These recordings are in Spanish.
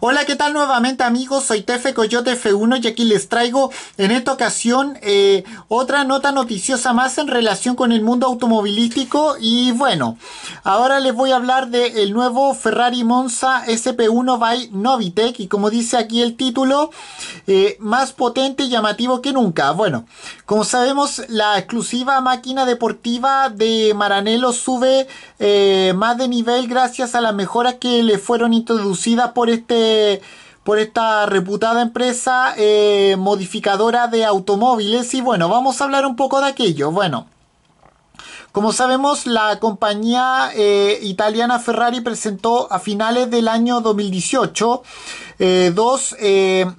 Hola, ¿qué tal nuevamente amigos? Soy Tefe Coyote F1 y aquí les traigo en esta ocasión eh, otra nota noticiosa más en relación con el mundo automovilístico y bueno, ahora les voy a hablar del nuevo Ferrari Monza SP1 by Novitec y como dice aquí el título, eh, más potente y llamativo que nunca. Bueno, como sabemos la exclusiva máquina deportiva de Maranello sube eh, más de nivel gracias a las mejoras que le fueron introducidas por este eh, por esta reputada empresa eh, modificadora de automóviles y bueno, vamos a hablar un poco de aquello. Bueno, como sabemos, la compañía eh, italiana Ferrari presentó a finales del año 2018 dos,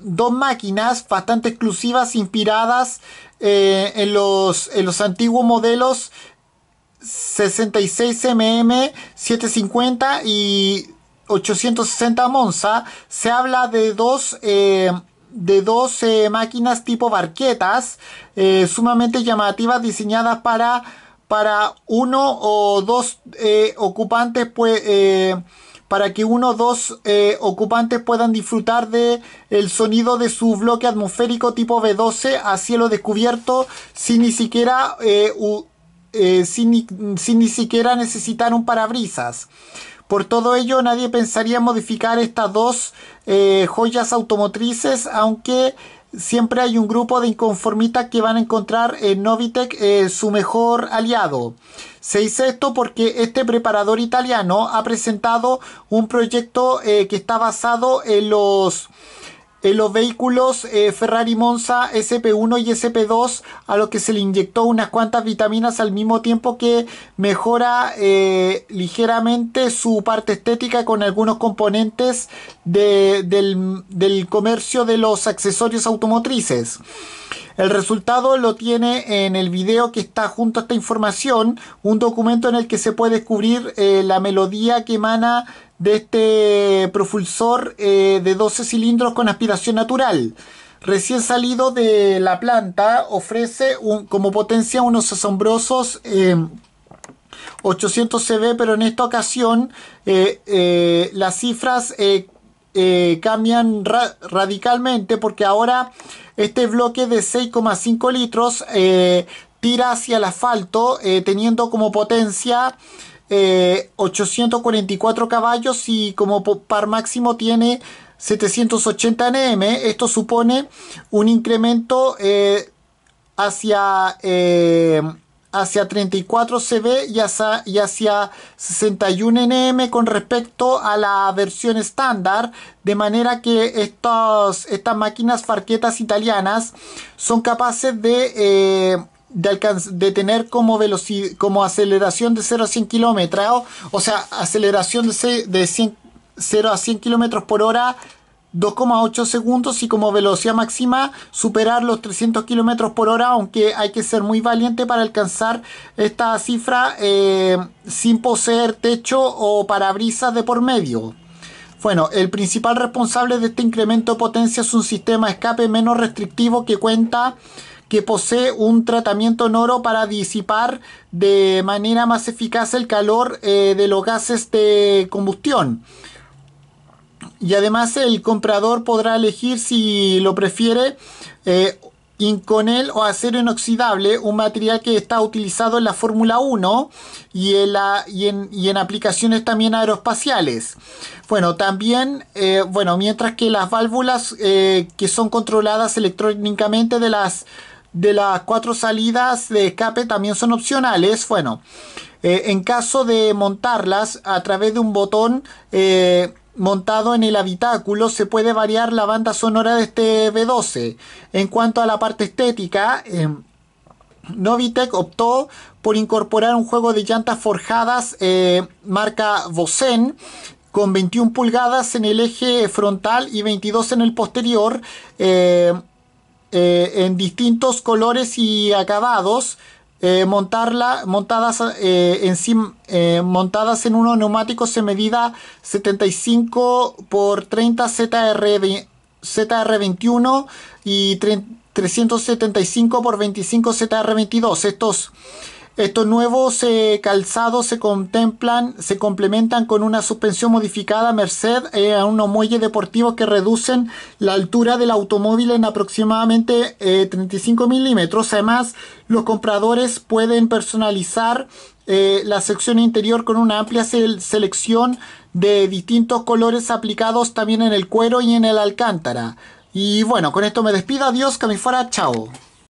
dos, máquinas bastante exclusivas inspiradas en, los, en los antiguos modelos 66mm 750 y 860 Monza, se habla de dos, eh, de eh, máquinas tipo barquetas eh, sumamente llamativas diseñadas para, para uno o dos ocupantes, pues, para que uno o dos ocupantes puedan disfrutar de el sonido de su bloque atmosférico tipo B12 a cielo descubierto sin ni siquiera, sin ni siquiera necesitar un parabrisas. Por todo ello, nadie pensaría modificar estas dos eh, joyas automotrices, aunque siempre hay un grupo de inconformistas que van a encontrar en Novitec eh, su mejor aliado. Se dice esto porque este preparador italiano ha presentado un proyecto eh, que está basado en los en eh, los vehículos eh, Ferrari Monza SP1 y SP2 a los que se le inyectó unas cuantas vitaminas al mismo tiempo que mejora eh, ligeramente su parte estética con algunos componentes del, del comercio de los accesorios automotrices. El resultado lo tiene en el video que está junto a esta información, un documento en el que se puede descubrir eh, la melodía que emana de este propulsor eh, de 12 cilindros con aspiración natural. Recién salido de la planta, ofrece como potencia unos asombrosos 800 em, CV, pero en esta ocasión eh, las cifras eh, cambian radicalmente porque ahora este bloque de 6,5 litros eh, tira hacia el asfalto eh, teniendo como potencia 844 caballos y como par máximo tiene 780 Nm. Esto supone un incremento hacia hacia 34 CB y hacia, hacia 61 NM con respecto a la versión estándar, de manera que estas máquinas farquetas italianas son capaces de... Eh, de, tener como, como aceleración de 0 a 100 kilómetros, o sea, aceleración de, de 0 a 100 kilómetros por hora 2,8 segundos y como velocidad máxima superar los 300 kilómetros por hora, aunque hay que ser muy valiente para alcanzar esta cifra eh, sin poseer techo o parabrisas de por medio. Bueno, el principal responsable de este incremento de potencia es un sistema escape menos restrictivo que cuenta que posee un tratamiento en para disipar de manera más eficaz el calor eh, de los gases de combustión y además el comprador podrá elegir si lo prefiere eh, con él o acero inoxidable, un material que está utilizado en la Fórmula 1 y en, aplicaciones también aeroespaciales. Bueno, también, eh, bueno, mientras que las válvulas eh, que son controladas electrónicamente de las, de las cuatro salidas de escape también son opcionales. Bueno, en caso de montarlas a través de un botón, montado en el habitáculo se puede variar la banda sonora de este B12. En cuanto a la parte estética, em, Novitec optó por incorporar un juego de llantas forjadas eh, marca Vosen con 21 pulgadas en el eje frontal y 22 en el posterior eh, eh, en distintos colores y acabados eh, montarla, montadas, eh, eh, montadas en unos neumáticos en medida 75 x 30 ZR, 21 y 375 x 25 ZR22. Estos estos nuevos eh, calzados se contemplan, se complementan con una suspensión modificada merced eh, a unos muelles deportivos que reducen la altura del automóvil en aproximadamente 35 eh, milímetros. Además, los compradores pueden personalizar la sección interior con una amplia selección de distintos colores aplicados también en el cuero y en el alcántara. Y bueno, con esto me despido. Adiós, que me fuera. Chao.